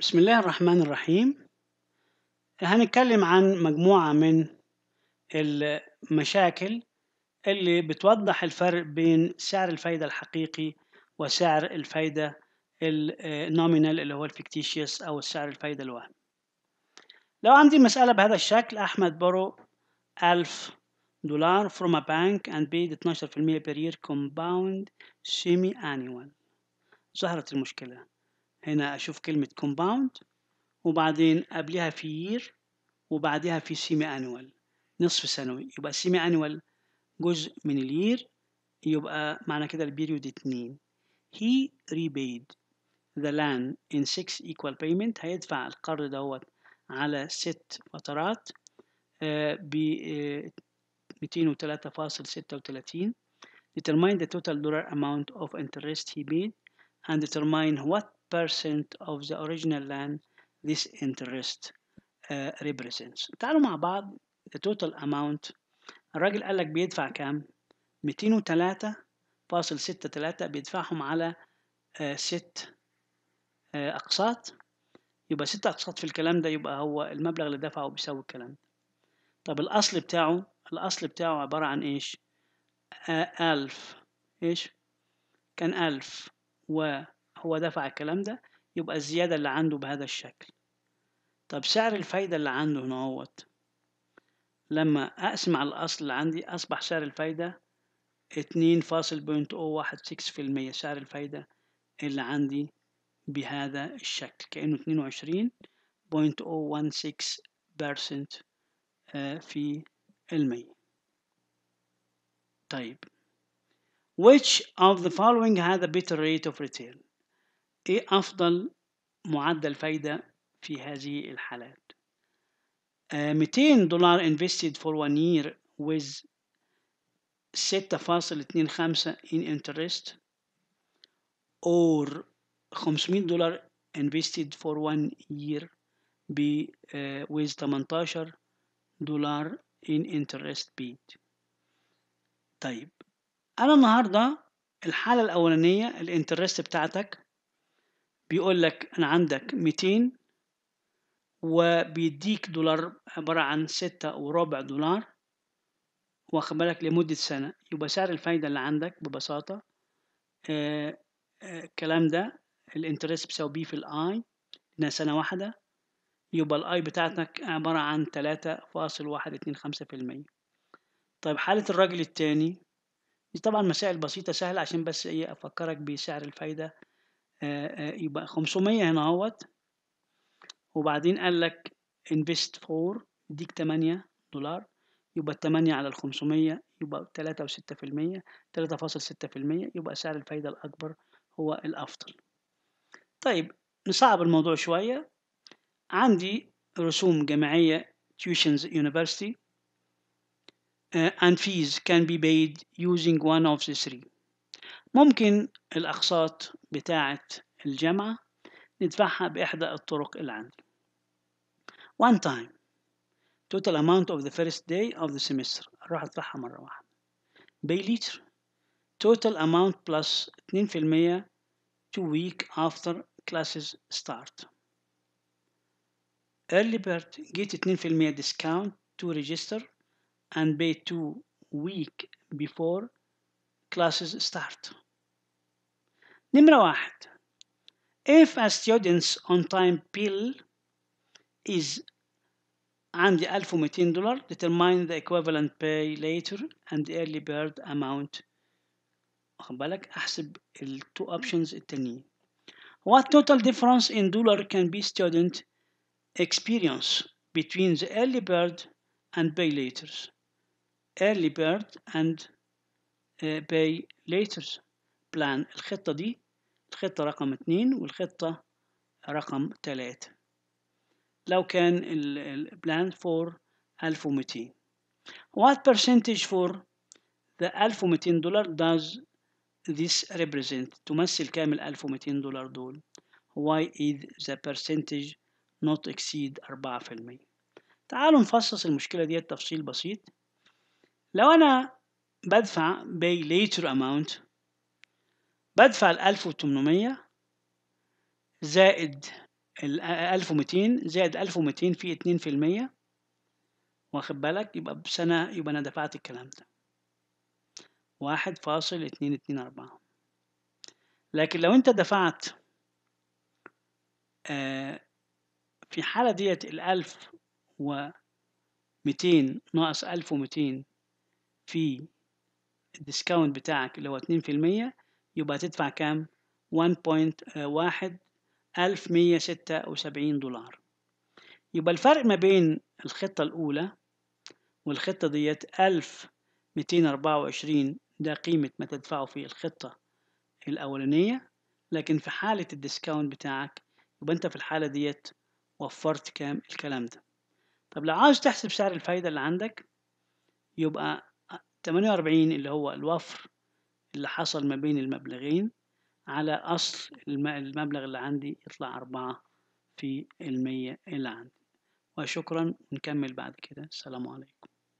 بسم الله الرحمن الرحيم هنتكلم عن مجموعة من المشاكل اللي بتوضح الفرق بين سعر الفايدة الحقيقي وسعر الفايدة النومينال اللي هو الفيكتيشيس أو سعر الفايدة الوهم لو عندي مسألة بهذا الشكل أحمد برو ألف دولار from a bank and paid 12% per year compound semi annual ظهرت المشكلة هنا أشوف كلمة compound وبعدين قبلها في year وبعدها في semi annual نصف سنوي يبقى semi annual جزء من year يبقى معنى كده البيريود اتنين he repaid the land in six equal payment هيدفع القرض دوت على ست فترات ب 203.36 determine the total dollar amount of interest he paid and determine what percent of the original land this interest uh, represents تعالوا مع بعض the total amount الراجل قال لك بيدفع كام 203.63 بيدفعهم على آه، ست آه، أقساط يبقى ست أقساط في الكلام ده يبقى هو المبلغ اللي دفعه بيساوي الكلام ده طب الأصل بتاعه الأصل بتاعه عبارة عن إيش 1000 آه، ألف إيش كان ألف و هو دفع الكلام ده يبقى الزيادة اللي عنده بهذا الشكل طب سعر الفايدة اللي عنده هنا اهوت لما أقسم على الأصل اللي عندي أصبح سعر الفايدة 2.016 في المية سعر الفايدة اللي عندي بهذا الشكل كأنه 22.016% آه، في المية طيب which of the following had a better rate of return إيه أفضل معدل فايدة في هذه الحالات؟ 200 آه، دولار invested for one year with 6.25 in interest or 500 دولار invested for one year ب uh, with 18 دولار in interest paid طيب أنا النهاردة الحالة الأولانية الانترست بتاعتك بيقول لك أنا عندك 200 وبيديك دولار عبارة عن ستة وربع دولار واخد بالك لمدة سنة يبقى سعر الفايدة اللي عندك ببساطة آه، آه، الكلام ده الانترست بيساوي بي في الاي لأنها سنة واحدة يبقى الاي بتاعتك عبارة عن تلاتة فاصل واحد اتنين خمسة في المية طيب حالة الراجل التاني دي طبعا مسائل بسيطة سهلة عشان بس ايه أفكرك بسعر الفايدة آه، آه، يبقى 500 هنا اهوت وبعدين قال لك انفست 4 يديك 8 دولار يبقى 8 على ال 500 يبقى 3 و 6% 3.6% يبقى سعر الفايدة الأكبر هو الأفضل طيب نصعب الموضوع شوية عندي رسوم جامعيه tuitions university uh, and fees can be paid using one of the three ممكن الأقساط بتاعة الجامعة ندفعها بإحدى الطرق اللي عندي one time total amount of the first day of the semester أروح أدفعها مرة واحدة pay later total amount plus 2% two week after classes start early bird get 2% discount to register and pay two week before classes start. نمرة واحد if a student's on time bill is عندي 1200 دولار determine the equivalent pay later and the early bird amount بالك احسب ال two options التانيين what total difference in dollar can be student experience between the early bird and pay later early bird and باي ليتر بلان الخطة دي الخطة رقم اتنين والخطة رقم تلاتة لو كان البلان فور ألف ومتين what percentage for the 1200 دولار does this represent تمثل كام ال 1200 دولار دول why is the percentage not exceed 4% تعالوا نفصص المشكلة دي تفصيل بسيط لو أنا بدفع pay later amount بدفع ال 1800 زائد ال 1200 زائد 1200 في 2% واخد بالك يبقى بسنة يبقى أنا دفعت الكلام ده واحد فاصل اتنين اتنين أربعة لكن لو أنت دفعت آه في الحالة ديت ال 1200 ناقص 1200 في الديسكاونت بتاعك اللي هو اتنين في المية يبقى تدفع كام ستة وسبعين دولار يبقى الفرق ما بين الخطة الأولى والخطة ديت 1224 ده قيمة ما تدفعه في الخطة الأولانية لكن في حالة الديسكاونت بتاعك يبقى أنت في الحالة ديت وفرت كام الكلام ده طب لو عاوز تحسب سعر الفايدة اللي عندك يبقى تمانية وأربعين اللي هو الوفر اللي حصل ما بين المبلغين على أصل المبلغ اللي عندي يطلع أربعة في المية اللي عندي وشكرا نكمل بعد كده السلام عليكم